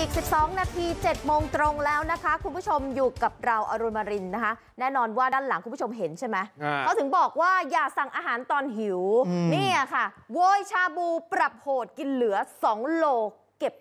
อีก 12 นาที7โมงตรงแล้วนะคะ คุณผู้ชมอยู่กับเรา อรุณมารินนะคะ แน่นอนว่าด้านหลัง คุณผู้ชมเห็น ใช่ไหม เขาถึงบอกว่าอย่าสั่งอาหารตอนหิว นี่ค่ะ โวย ชาบูปรับโหดกินเหลือ 2 โล เก็บ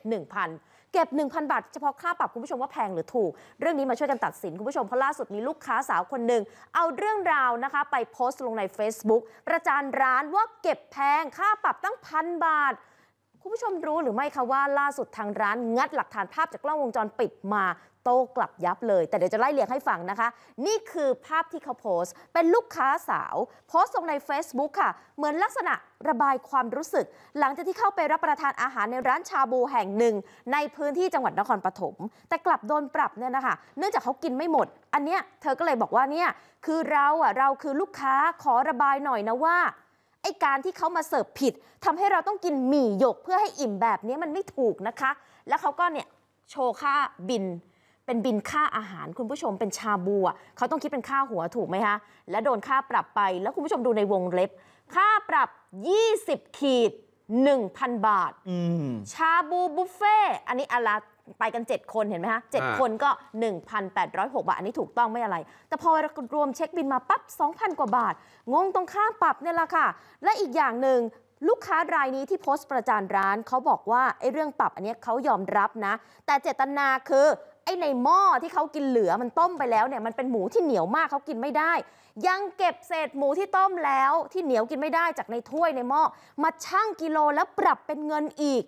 1,000 เก็บ 1,000 บาท เฉพาะ ค่าปรับ คุณผู้ชมว่าแพงหรือถูก เรื่อง นี้ มา ช่วยกันตัดสิน คุณผู้ชม เพราะ ล่าสุด มี ลูกค้า สาว คนหนึ่ง เอา เรื่อง ราว นะคะ ไป โพสต์ ลง ใน Facebook ประจานร้านว่าเก็บแพงค่าปรับตั้งพันบาทุณผู้ชมรู้หรือไม่คะว่า ล่าสุดทางร้าน งัดหลักฐานภาพจากกล้องวงจรปิดมาโต้กลับยับเลย แต่เดี๋ยวจะไล่เลียงให้ฟังนะคะ นี่คือภาพที่เขาโพสต์เป็นลูกค้าสาว โพสต์ลงใน Facebook ค่ะ เหมือนลักษณะระบายความรู้สึก หลังจากที่เข้าไปรับประทานอาหารในร้านชาบูแห่งหนึ่ง ในพื้นที่จังหวัดนครปฐมแต่กลับโดนปรับเนี่ยนะคะเนื่องจากเขากินไม่หมด อันเนี้ยเธอก็เลยบอกว่าเนี่ยคือเราอ่ะเราคือลูกค้าขอระบายหน่อยนะว่าอ้การที่เขามาเสิร์ฟผิด ทำให้เราต้องกินหมี่หยกเพื่อให้อิ่มแบบนี้มันไม่ถูกนะคะ แล้วเขาก็เนี่ยโชว์ค่าบิน เป็นบินค่าอาหาร คุณผู้ชมเป็นชาบูเขาต้องคิดเป็นค่าหัวถูกไหมคะและโดนค่าปรับไป แล้วคุณผู้ชมดูในวงเล็บ ค่าปรับ 20 ขีด 1,000 บาท ชาบู บุฟเฟ่อันนี้อลาไปกัน 7 คน เห็นไหมคะเจ็ดคนก็ 1,806 บาท อันนี้ถูกต้องไม่อะไร แต่พอเรารวมเช็คบินมาปั๊บ2,000 กว่าบาท งงตรงค่าปรับเนี่ยละค่ะ และอีกอย่างหนึ่งลูกค้ารายนี้ที่โพสต์ประจานร้านเขาบอกว่าไอ้เรื่องปรับอันนี้เขายอมรับนะ แต่เจตนาคือ ไอ้ในหม้อที่เขากินเหลือมันต้มไปแล้วเนี่ยมันเป็นหมูที่เหนียวมากเขากินไม่ได้ ยังเก็บเศษหมูที่ต้มแล้ว ที่เหนียวกินไม่ได้จากในถ้วยในหม้อมาชั่งกิโลแล้วปรับเป็นเงินอีก